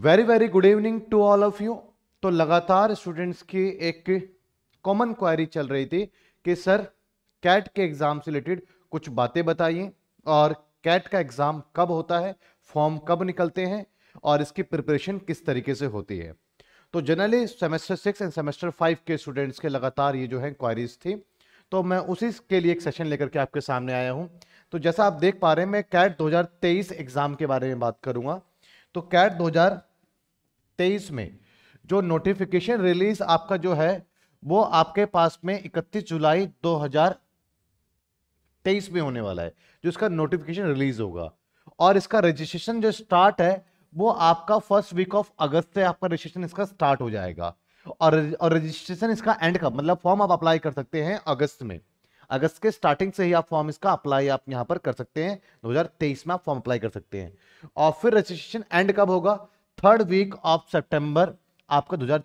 very very good evening to all of you तो लगातार students की एक कॉमन क्वायरी चल रही थी कि सर कैट के एग्ज़ाम से रिलेटेड कुछ बातें बताइए और कैट का एग्ज़ाम कब होता है फॉर्म कब निकलते हैं और इसकी प्रिपरेशन किस तरीके से होती है तो generally semester six and semester five के स्टूडेंट्स के लगातार ये जो है क्वायरीज थी तो मैं उसी के लिए एक सेशन लेकर के आपके सामने आया हूँ तो जैसा आप देख पा रहे हैं मैं कैट 2023 एग्ज़ाम के बारे में बात करूँगा तो कैट 2023 में जो नोटिफिकेशन रिलीज आपका जो है वो आपके पास में 31 जुलाई 2023 में होने वाला है जो इसका नोटिफिकेशन रिलीज होगा और इसका रजिस्ट्रेशन जो स्टार्ट है वो आपका फर्स्ट वीक ऑफ अगस्त से आपका रजिस्ट्रेशन इसका स्टार्ट हो जाएगा और और रजिस्ट्रेशन इसका एंड का मतलब फॉर्म आप अप्लाई कर सकते हैं अगस्त में अगस्त के स्टार्टिंग से ही आप फॉर्म इसका अप्लाई आप यहां पर कर सकते हैं 2023 में आप फॉर्म अप्लाई कर सकते हैं और फिर रजिस्ट्रेशन एंड कब होगा थर्ड वीक ऑफ सेप्टेम्बर आपका दो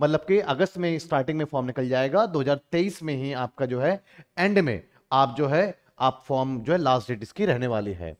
मतलब कि अगस्त में स्टार्टिंग में फॉर्म निकल जाएगा 2023 में ही आपका जो है एंड में आप जो है आप फॉर्म जो है लास्ट डेट इसकी रहने वाली है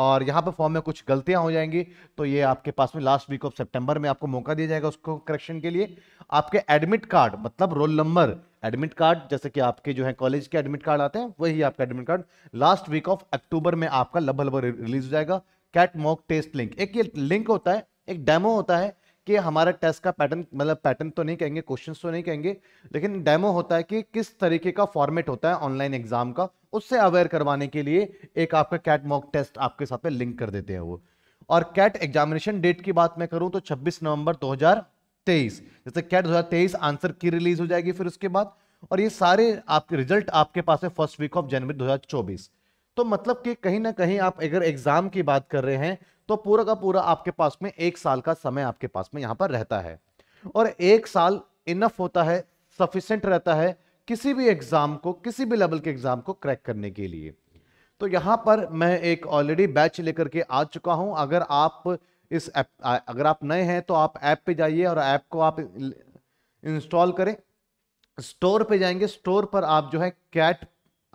और यहाँ पर फॉर्म में कुछ गलतियाँ हो जाएंगी तो ये आपके पास में लास्ट वीक ऑफ सेप्टेम्बर में आपको मौका दिया जाएगा उसको करेक्शन के लिए आपके एडमिट कार्ड मतलब रोल नंबर एडमिट कार्ड जैसे कि आपके जो है कॉलेज के एडमिट कार्ड आते हैं वही आपका admit card last week of October में आपका लगभग लगभग रिलीज हो जाएगा कैट मॉक टेस्ट लिंक एक ये लिंक होता है एक डेमो होता है कि हमारा टेस्ट का पैटर्न मतलब पैटर्न तो नहीं कहेंगे क्वेश्चंस तो नहीं कहेंगे लेकिन डेमो होता है कि किस तरीके का फॉर्मेट होता है ऑनलाइन एग्जाम का उससे अवेयर करवाने के लिए एक आपका कैट मॉक टेस्ट आपके साथ में लिंक कर देते हैं वो और कैट एग्जामिनेशन डेट की बात मैं करूं तो 26 नवंबर 2023 जैसे कैट 2023 आंसर की रिलीज हो जाएगी फिर उसके बाद और ये सारे आपके रिजल्ट आपके पास है फर्स्ट वीक ऑफ जनवरी 2024 तो मतलब कि कहीं ना कहीं आप अगर एग्जाम की बात कर रहे हैं तो पूरा का पूरा आपके पास में एक साल का समय आपके पास में यहां पर रहता है और एक साल इनफ होता है सफिशेंट रहता है किसी भी एग्जाम को किसी भी लेवल के एग्जाम को क्रैक करने के लिए तो यहां पर मैं एक ऑलरेडी बैच लेकर के आ चुका हूं अगर आप इस ऐप अगर आप नए हैं तो आप ऐप पे जाइए और ऐप को आप इंस्टॉल करें स्टोर पे जाएंगे स्टोर पर आप जो है कैट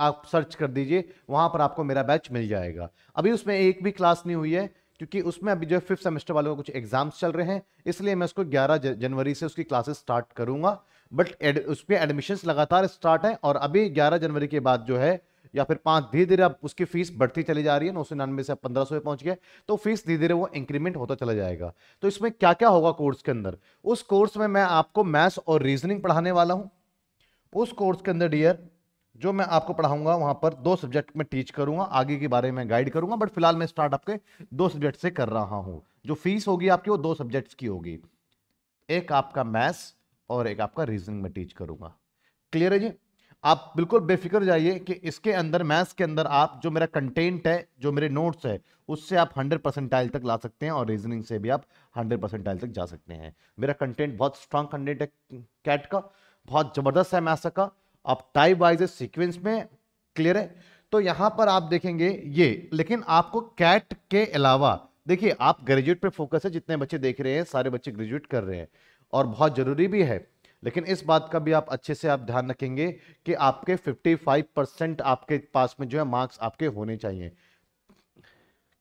आप सर्च कर दीजिए वहां पर आपको मेरा बैच मिल जाएगा अभी उसमें एक भी क्लास नहीं हुई है क्योंकि उसमें अभी जो है फिफ्थ सेमेस्टर वालों का कुछ एग्जाम्स चल रहे हैं इसलिए मैं उसको 11 जनवरी से उसकी क्लासेस स्टार्ट करूंगा बट उस पर एडमिशन लगातार स्टार्ट हैं और अभी 11 जनवरी के बाद जो है या फिर पाँच धीरे धीरे अब उसकी फीस बढ़ती चली जा रही है नौ सौ नानवे से पंद्रह सौ पहुंच गया तो फीस धीरे धीरे वो इंक्रीमेंट होता चला जाएगा तो इसमें क्या क्या होगा कोर्स के अंदर उस कोर्स में मैं आपको मैथ्स और रीजनिंग पढ़ाने वाला हूँ उस कोर्स के अंदर डियर जो मैं आपको पढ़ाऊंगा वहां पर दो सब्जेक्ट में टीच करूंगा आगे के बारे में गाइड करूंगा बट फिलहाल मैं स्टार्ट आपके दो सब्जेक्ट से कर रहा हूं जो फीस होगी आपकी वो दो सब्जेक्ट्स की होगी एक आपका मैथ्स और एक आपका रीजनिंग में टीच करूंगा क्लियर है जी आप बिल्कुल बेफिक्र जाइए कि इसके अंदर मैथ्स के अंदर आप जो मेरा कंटेंट है जो मेरे नोट्स है उससे आप हंड्रेड परसेंटाइल तक ला सकते हैं और रीजनिंग से भी आप हंड्रेड परसेंटाइल तक जा सकते हैं मेरा कंटेंट बहुत स्ट्रांग कंटेंट है कैट का बहुत ज़बरदस्त है मैथ्स का अब टाइप वाइज सीक्वेंस में क्लियर है तो यहां पर आप देखेंगे ये लेकिन आपको कैट के अलावा देखिए आप ग्रेजुएट पे फोकस है जितने बच्चे देख रहे हैं सारे बच्चे ग्रेजुएट कर रहे हैं और बहुत जरूरी भी है लेकिन इस बात का भी आप अच्छे से आप ध्यान रखेंगे कि आपके 55 परसेंट आपके पास में जो है मार्क्स आपके होने चाहिए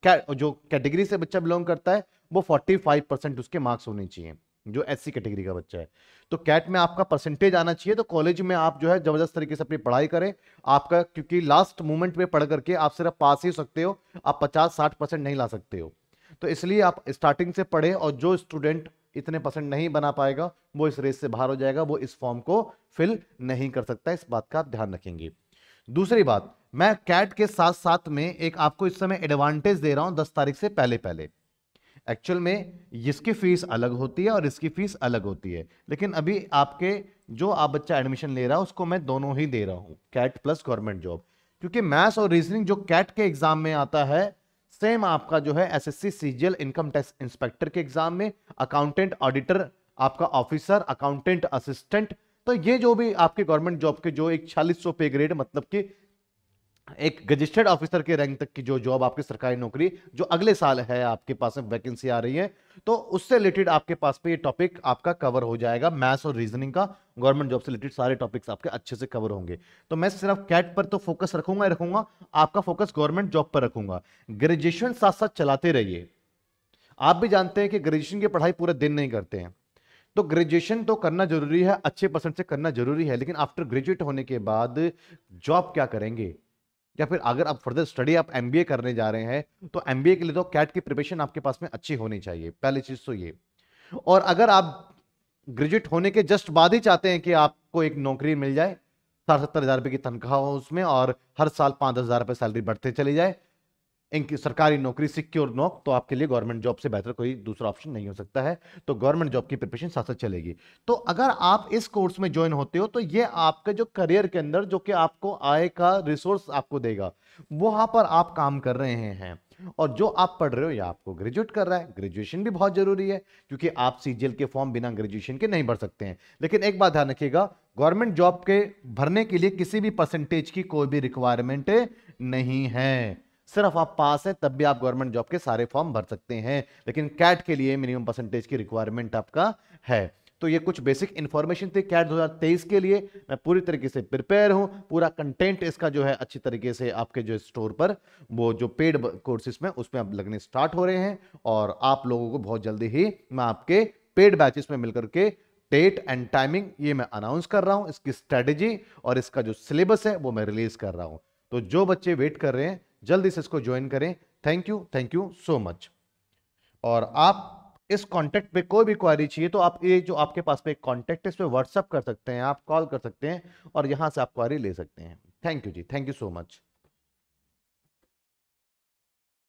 क्या जो कैटेगरी से बच्चा बिलोंग करता है वो 45 परसेंट उसके मार्क्स होने चाहिए जो एससी कैटेगरी का बच्चा है तो कैट में आपका परसेंटेज आना चाहिए तो कॉलेज में आप जो है जबरदस्त तरीके से अपनी पढ़ाई करें आपका क्योंकि लास्ट मोमेंट में पढ़ करके आप सिर्फ पास ही सकते हो आप पचास साठ परसेंट नहीं ला सकते हो तो इसलिए आप स्टार्टिंग से पढ़े और जो स्टूडेंट इतने परसेंट नहीं बना पाएगा वो इस रेस से बाहर हो जाएगा वो इस फॉर्म को फिल नहीं कर सकता इस बात का आप ध्यान रखेंगे दूसरी बात मैं कैट के साथ साथ में एक आपको इस समय एडवांटेज दे रहा हूं दस तारीख से पहले पहले एक्चुअल में इसकी फ़ीस अलग होती है और इसकी फ़ीस अलग होती है लेकिन अभी आपके जो आप बच्चा एडमिशन ले रहा है उसको मैं दोनों ही दे रहा हूँ कैट प्लस गवर्नमेंट जॉब क्योंकि मैथ्स और रीजनिंग जो कैट के एग्ज़ाम में आता है सेम आपका जो है S CGL income tax inspector के एग्ज़ाम में अकाउंटेंट ऑडिटर आपका ऑफिसर अकाउंटेंट असिस्टेंट तो ये जो भी आपके गवर्नमेंट जॉब के जो एक छालीस सौ पे ग्रेड मतलब कि एक रजिस्टर्ड ऑफिसर के रैंक तक की जो जॉब आपकी सरकारी नौकरी जो अगले साल है आपके पास में वैकेंसी आ रही है तो उससे रिलेटेड आपके पास पे ये टॉपिक आपका कवर हो जाएगा मैथ्स और रीजनिंग का गवर्नमेंट जॉब से रिलेटेड सारे टॉपिक्स आपके अच्छे से कवर होंगे तो मैं सिर्फ कैट पर तो फोकस रखूंगा रखूंगा आपका फोकस गवर्नमेंट जॉब पर रखूंगा ग्रेजुएशन साथ साथ चलाते रहिए आप भी जानते हैं कि ग्रेजुएशन की पढ़ाई पूरा दिन नहीं करते हैं तो ग्रेजुएशन तो करना जरूरी है अच्छे परसेंट से करना जरूरी है लेकिन आफ्टर ग्रेजुएट होने के बाद जॉब क्या करेंगे या फिर अगर आप फर्दर स्टडी आप एम करने जा रहे हैं तो एम के लिए तो कैट की प्रिपरेशन आपके पास में अच्छी होनी चाहिए पहली चीज़ तो ये और अगर आप ग्रेजुएट होने के जस्ट बाद ही चाहते हैं कि आपको एक नौकरी मिल जाए साठ सत्तर हज़ार रुपये की तनख्वाह हो उसमें और हर साल पांच दस हज़ार रुपये सैलरी बढ़ते चली जाए इनकी सरकारी नौकरी सिक्योर नौक तो आपके लिए गवर्नमेंट जॉब से बेहतर कोई दूसरा ऑप्शन नहीं हो सकता है तो गवर्नमेंट जॉब की प्रिपरेशन साथ साथ चलेगी तो अगर आप इस कोर्स में ज्वाइन होते हो तो ये आपके जो करियर के अंदर जो कि आपको आय का रिसोर्स आपको देगा वहाँ पर आप काम कर रहे हैं और जो आप पढ़ रहे हो या आपको ग्रेजुएट कर रहा है ग्रेजुएशन भी बहुत जरूरी है क्योंकि आप सीजीएल के फॉर्म बिना ग्रेजुएशन के नहीं भर सकते हैं लेकिन एक बात ध्यान रखिएगा गवर्नमेंट जॉब के भरने के लिए किसी भी परसेंटेज की कोई भी रिक्वायरमेंट नहीं है सिर्फ आप पास हैं तब भी आप गवर्नमेंट जॉब के सारे फॉर्म भर सकते हैं लेकिन कैट के लिए मिनिमम परसेंटेज की रिक्वायरमेंट आपका है तो ये कुछ बेसिक इन्फॉर्मेशन थी कैट 2023 के लिए मैं पूरी तरीके से प्रिपेयर हूँ पूरा कंटेंट इसका जो है अच्छी तरीके से आपके जो स्टोर पर वो जो पेड कोर्सेज में उसमें अब लगने स्टार्ट हो रहे हैं और आप लोगों को बहुत जल्दी ही मैं आपके पेड बैचेस में मिलकर के डेट एंड टाइमिंग ये मैं अनाउंस कर रहा हूँ इसकी स्ट्रेटेजी और इसका जो सिलेबस है वो मैं रिलीज कर रहा हूँ तो जो बच्चे वेट कर रहे हैं जल्दी से इसको ज्वाइन करें thank you thank you so much और आप इस कॉन्टैक्ट पे कोई भी क्वारी चाहिए तो आप ये जो आपके पास पे कॉन्टैक्ट है इस पर व्हाट्सअप कर सकते हैं आप कॉल कर सकते हैं और यहाँ से आप क्वारी ले सकते हैं थैंक यू जी थैंक यू सो मच